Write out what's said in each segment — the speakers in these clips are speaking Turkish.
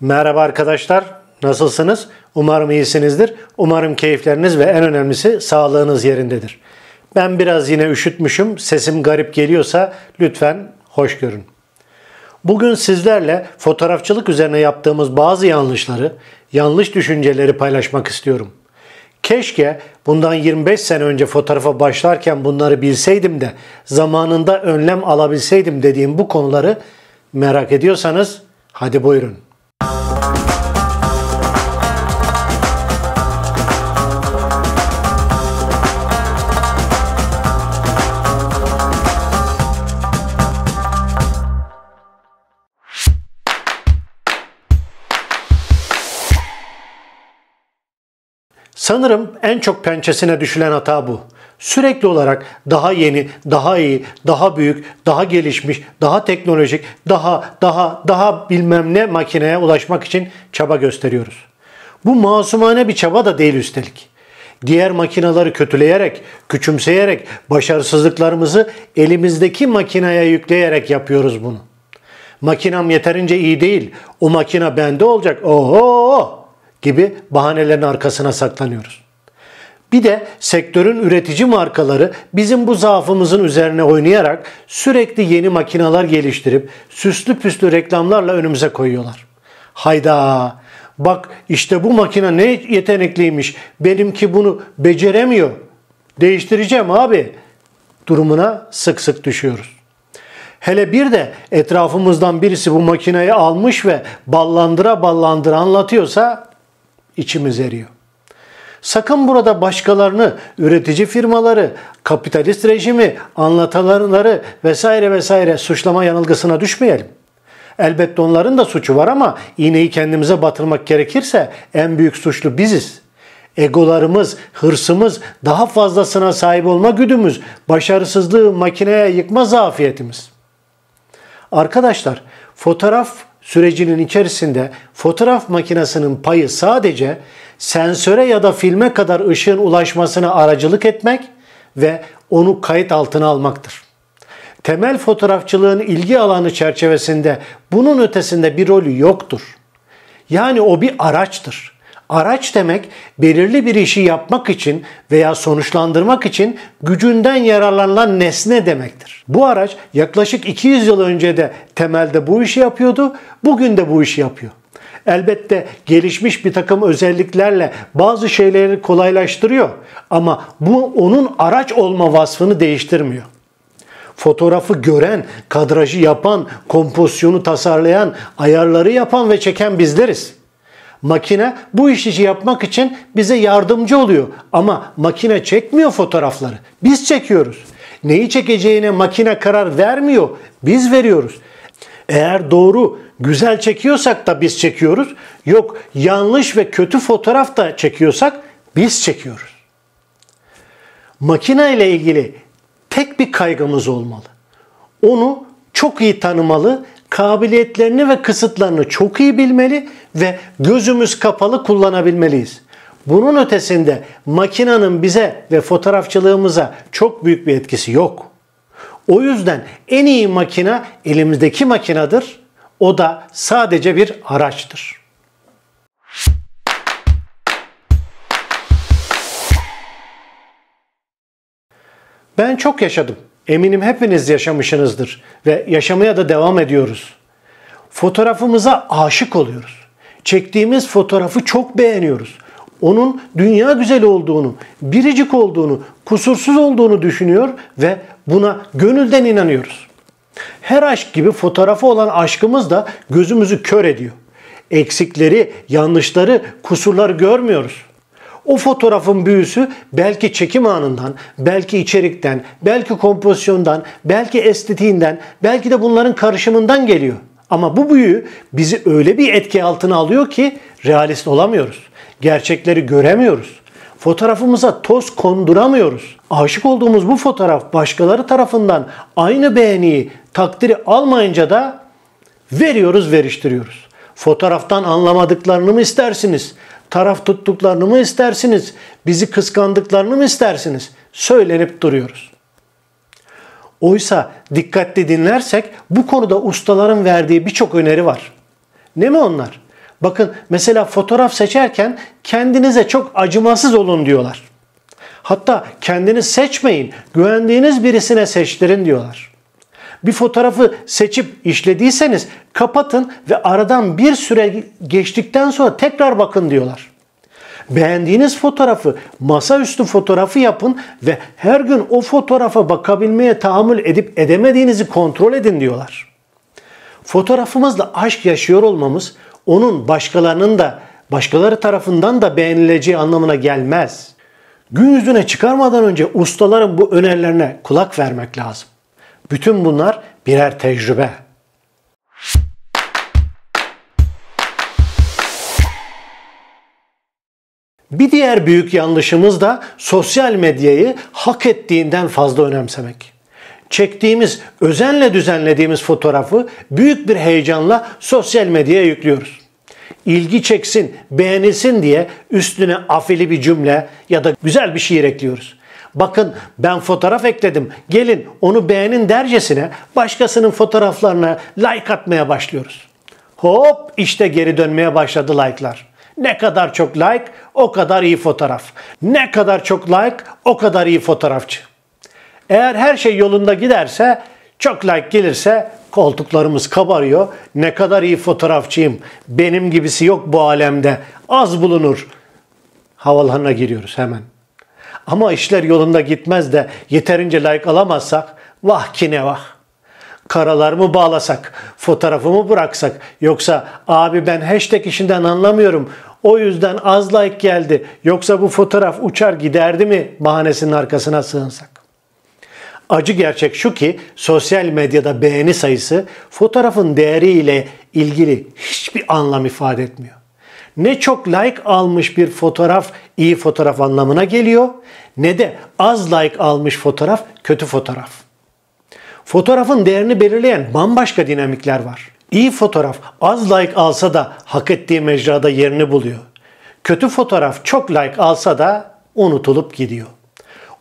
Merhaba arkadaşlar. Nasılsınız? Umarım iyisinizdir. Umarım keyifleriniz ve en önemlisi sağlığınız yerindedir. Ben biraz yine üşütmüşüm. Sesim garip geliyorsa lütfen hoş görün. Bugün sizlerle fotoğrafçılık üzerine yaptığımız bazı yanlışları, yanlış düşünceleri paylaşmak istiyorum. Keşke bundan 25 sene önce fotoğrafa başlarken bunları bilseydim de zamanında önlem alabilseydim dediğim bu konuları merak ediyorsanız hadi buyurun. Sanırım en çok pençesine düşülen hata bu. Sürekli olarak daha yeni, daha iyi, daha büyük, daha gelişmiş, daha teknolojik, daha daha daha bilmem ne makineye ulaşmak için çaba gösteriyoruz. Bu masumane bir çaba da değil üstelik. Diğer makinaları kötüleyerek, küçümseyerek, başarısızlıklarımızı elimizdeki makineye yükleyerek yapıyoruz bunu. Makinam yeterince iyi değil. O makina bende olacak. Oho! gibi bahanelerin arkasına saklanıyoruz. Bir de sektörün üretici markaları bizim bu zaafımızın üzerine oynayarak sürekli yeni makinalar geliştirip süslü püslü reklamlarla önümüze koyuyorlar. Hayda! Bak işte bu makine ne yetenekliymiş. Benimki bunu beceremiyor. Değiştireceğim abi. Durumuna sık sık düşüyoruz. Hele bir de etrafımızdan birisi bu makineyi almış ve ballandıra ballandıra anlatıyorsa içimiz eriyor. Sakın burada başkalarını, üretici firmaları, kapitalist rejimi, anlatılanları vesaire vesaire suçlama yanılgısına düşmeyelim. Elbette onların da suçu var ama iğneyi kendimize batırmak gerekirse en büyük suçlu biziz. Egolarımız, hırsımız, daha fazlasına sahip olma güdümüz, başarısızlığı makineye yıkma zafiyetimiz. Arkadaşlar, fotoğraf sürecinin içerisinde fotoğraf makinesinin payı sadece sensöre ya da filme kadar ışığın ulaşmasına aracılık etmek ve onu kayıt altına almaktır. Temel fotoğrafçılığın ilgi alanı çerçevesinde bunun ötesinde bir rolü yoktur. Yani o bir araçtır. Araç demek belirli bir işi yapmak için veya sonuçlandırmak için gücünden yararlanılan nesne demektir. Bu araç yaklaşık 200 yıl önce de temelde bu işi yapıyordu, bugün de bu işi yapıyor. Elbette gelişmiş bir takım özelliklerle bazı şeyleri kolaylaştırıyor ama bu onun araç olma vasfını değiştirmiyor fotoğrafı gören, kadrajı yapan, kompozisyonu tasarlayan, ayarları yapan ve çeken bizleriz. Makine bu işi yapmak için bize yardımcı oluyor ama makine çekmiyor fotoğrafları. Biz çekiyoruz. Neyi çekeceğine makine karar vermiyor. Biz veriyoruz. Eğer doğru, güzel çekiyorsak da biz çekiyoruz. Yok yanlış ve kötü fotoğraf da çekiyorsak biz çekiyoruz. Makine ile ilgili tek bir kaygımız olmalı. Onu çok iyi tanımalı kabiliyetlerini ve kısıtlarını çok iyi bilmeli ve gözümüz kapalı kullanabilmeliyiz. Bunun ötesinde makinanın bize ve fotoğrafçılığımıza çok büyük bir etkisi yok. O yüzden en iyi makina elimizdeki makinadır. O da sadece bir araçtır. Ben çok yaşadım. Eminim hepiniz yaşamışsınızdır ve yaşamaya da devam ediyoruz. Fotoğrafımıza aşık oluyoruz. Çektiğimiz fotoğrafı çok beğeniyoruz. Onun dünya güzel olduğunu, biricik olduğunu, kusursuz olduğunu düşünüyor ve buna gönülden inanıyoruz. Her aşk gibi fotoğrafı olan aşkımız da gözümüzü kör ediyor. Eksikleri, yanlışları, kusurları görmüyoruz. O fotoğrafın büyüsü belki çekim anından, belki içerikten, belki kompozisyondan, belki estetiğinden, belki de bunların karışımından geliyor. Ama bu büyü bizi öyle bir etki altına alıyor ki realist olamıyoruz. Gerçekleri göremiyoruz. Fotoğrafımıza toz konduramıyoruz. Aşık olduğumuz bu fotoğraf başkaları tarafından aynı beğeniyi, takdiri almayınca da veriyoruz, veriştiriyoruz. Fotoğraftan anlamadıklarını mı istersiniz? taraf tuttuklarını mı istersiniz? Bizi kıskandıklarını mı istersiniz? Söylenip duruyoruz. Oysa dikkatli dinlersek bu konuda ustaların verdiği birçok öneri var. Ne mi onlar? Bakın mesela fotoğraf seçerken kendinize çok acımasız olun diyorlar. Hatta kendini seçmeyin, güvendiğiniz birisine seçtirin diyorlar bir fotoğrafı seçip işlediyseniz kapatın ve aradan bir süre geçtikten sonra tekrar bakın diyorlar. Beğendiğiniz fotoğrafı masaüstü fotoğrafı yapın ve her gün o fotoğrafa bakabilmeye tahammül edip edemediğinizi kontrol edin diyorlar. Fotoğrafımızla aşk yaşıyor olmamız onun başkalarının da başkaları tarafından da beğenileceği anlamına gelmez. Gün yüzüne çıkarmadan önce ustaların bu önerilerine kulak vermek lazım. Bütün bunlar birer tecrübe. Bir diğer büyük yanlışımız da sosyal medyayı hak ettiğinden fazla önemsemek. Çektiğimiz, özenle düzenlediğimiz fotoğrafı büyük bir heyecanla sosyal medyaya yüklüyoruz. İlgi çeksin, beğenilsin diye üstüne afili bir cümle ya da güzel bir şiir ekliyoruz bakın ben fotoğraf ekledim gelin onu beğenin dercesine başkasının fotoğraflarına like atmaya başlıyoruz. Hop işte geri dönmeye başladı like'lar. Ne kadar çok like o kadar iyi fotoğraf. Ne kadar çok like o kadar iyi fotoğrafçı. Eğer her şey yolunda giderse çok like gelirse koltuklarımız kabarıyor. Ne kadar iyi fotoğrafçıyım. Benim gibisi yok bu alemde. Az bulunur. Havalarına giriyoruz hemen. Ama işler yolunda gitmez de yeterince layık like alamazsak vah ki ne vah. Karalar mı bağlasak, fotoğrafımı bıraksak yoksa abi ben hashtag işinden anlamıyorum o yüzden az like geldi yoksa bu fotoğraf uçar giderdi mi bahanesinin arkasına sığınsak. Acı gerçek şu ki sosyal medyada beğeni sayısı fotoğrafın değeriyle ilgili hiçbir anlam ifade etmiyor ne çok like almış bir fotoğraf iyi fotoğraf anlamına geliyor ne de az like almış fotoğraf kötü fotoğraf. Fotoğrafın değerini belirleyen bambaşka dinamikler var. İyi fotoğraf az like alsa da hak ettiği mecrada yerini buluyor. Kötü fotoğraf çok like alsa da unutulup gidiyor.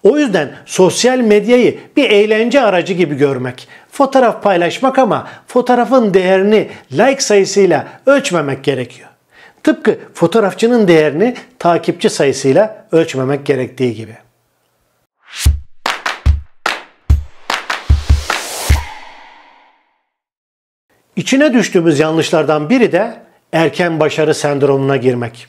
O yüzden sosyal medyayı bir eğlence aracı gibi görmek, fotoğraf paylaşmak ama fotoğrafın değerini like sayısıyla ölçmemek gerekiyor. Tıpkı fotoğrafçının değerini takipçi sayısıyla ölçmemek gerektiği gibi. İçine düştüğümüz yanlışlardan biri de erken başarı sendromuna girmek.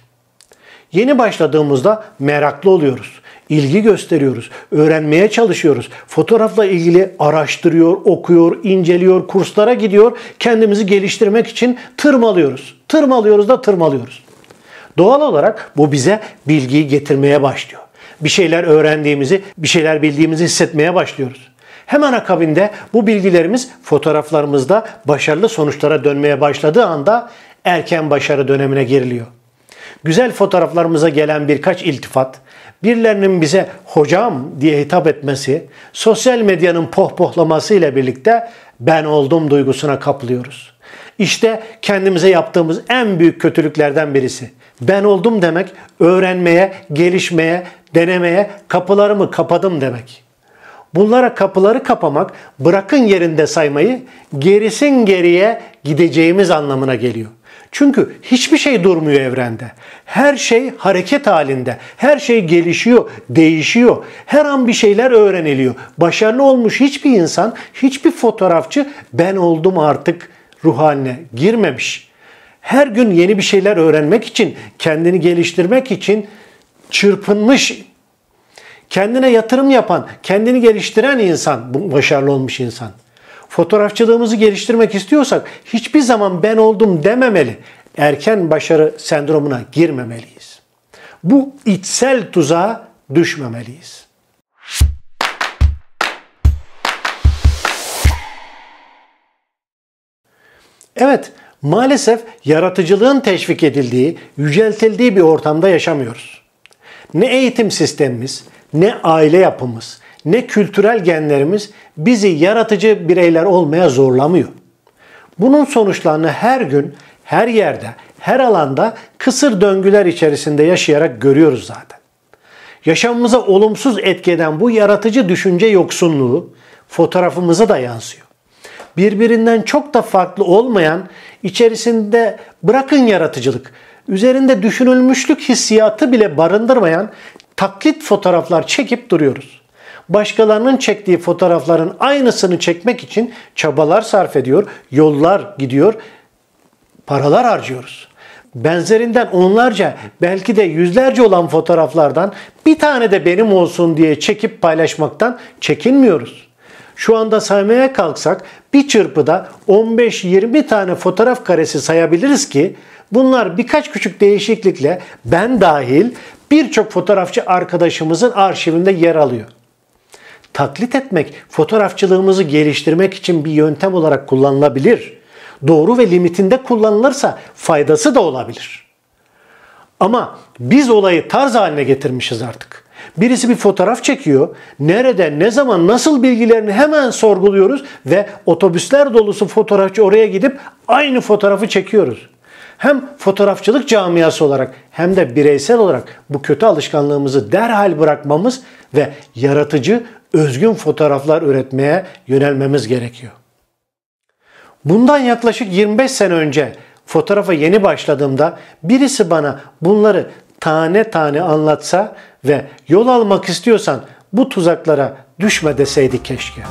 Yeni başladığımızda meraklı oluyoruz. ilgi gösteriyoruz, öğrenmeye çalışıyoruz. Fotoğrafla ilgili araştırıyor, okuyor, inceliyor, kurslara gidiyor. Kendimizi geliştirmek için tırmalıyoruz. Tırmalıyoruz da tırmalıyoruz. Doğal olarak bu bize bilgiyi getirmeye başlıyor. Bir şeyler öğrendiğimizi, bir şeyler bildiğimizi hissetmeye başlıyoruz. Hemen akabinde bu bilgilerimiz fotoğraflarımızda başarılı sonuçlara dönmeye başladığı anda erken başarı dönemine giriliyor. Güzel fotoğraflarımıza gelen birkaç iltifat, birilerinin bize hocam diye hitap etmesi, sosyal medyanın pohpohlaması ile birlikte ben oldum duygusuna kaplıyoruz. İşte kendimize yaptığımız en büyük kötülüklerden birisi. Ben oldum demek öğrenmeye, gelişmeye, denemeye kapılarımı kapadım demek. Bunlara kapıları kapamak bırakın yerinde saymayı gerisin geriye gideceğimiz anlamına geliyor. Çünkü hiçbir şey durmuyor evrende. Her şey hareket halinde. Her şey gelişiyor, değişiyor. Her an bir şeyler öğreniliyor. Başarılı olmuş hiçbir insan, hiçbir fotoğrafçı ben oldum artık ruh haline girmemiş. Her gün yeni bir şeyler öğrenmek için, kendini geliştirmek için çırpınmış, kendine yatırım yapan, kendini geliştiren insan, başarılı olmuş insan. Fotoğrafçılığımızı geliştirmek istiyorsak hiçbir zaman ben oldum dememeli. Erken başarı sendromuna girmemeliyiz. Bu içsel tuzağa düşmemeliyiz. Evet, maalesef yaratıcılığın teşvik edildiği, yüceltildiği bir ortamda yaşamıyoruz. Ne eğitim sistemimiz, ne aile yapımız, ne kültürel genlerimiz bizi yaratıcı bireyler olmaya zorlamıyor. Bunun sonuçlarını her gün, her yerde, her alanda kısır döngüler içerisinde yaşayarak görüyoruz zaten. Yaşamımıza olumsuz etkeden bu yaratıcı düşünce yoksunluğu fotoğrafımızı da yansıyor birbirinden çok da farklı olmayan, içerisinde bırakın yaratıcılık, üzerinde düşünülmüşlük hissiyatı bile barındırmayan taklit fotoğraflar çekip duruyoruz. Başkalarının çektiği fotoğrafların aynısını çekmek için çabalar sarf ediyor, yollar gidiyor, paralar harcıyoruz. Benzerinden onlarca belki de yüzlerce olan fotoğraflardan bir tane de benim olsun diye çekip paylaşmaktan çekinmiyoruz. Şu anda saymaya kalksak bir çırpıda 15-20 tane fotoğraf karesi sayabiliriz ki bunlar birkaç küçük değişiklikle ben dahil birçok fotoğrafçı arkadaşımızın arşivinde yer alıyor. Taklit etmek fotoğrafçılığımızı geliştirmek için bir yöntem olarak kullanılabilir. Doğru ve limitinde kullanılırsa faydası da olabilir. Ama biz olayı tarz haline getirmişiz artık. Birisi bir fotoğraf çekiyor. Nerede, ne zaman, nasıl bilgilerini hemen sorguluyoruz ve otobüsler dolusu fotoğrafçı oraya gidip aynı fotoğrafı çekiyoruz. Hem fotoğrafçılık camiası olarak hem de bireysel olarak bu kötü alışkanlığımızı derhal bırakmamız ve yaratıcı, özgün fotoğraflar üretmeye yönelmemiz gerekiyor. Bundan yaklaşık 25 sene önce fotoğrafa yeni başladığımda birisi bana bunları tane tane anlatsa ve yol almak istiyorsan bu tuzaklara düşme deseydi keşke.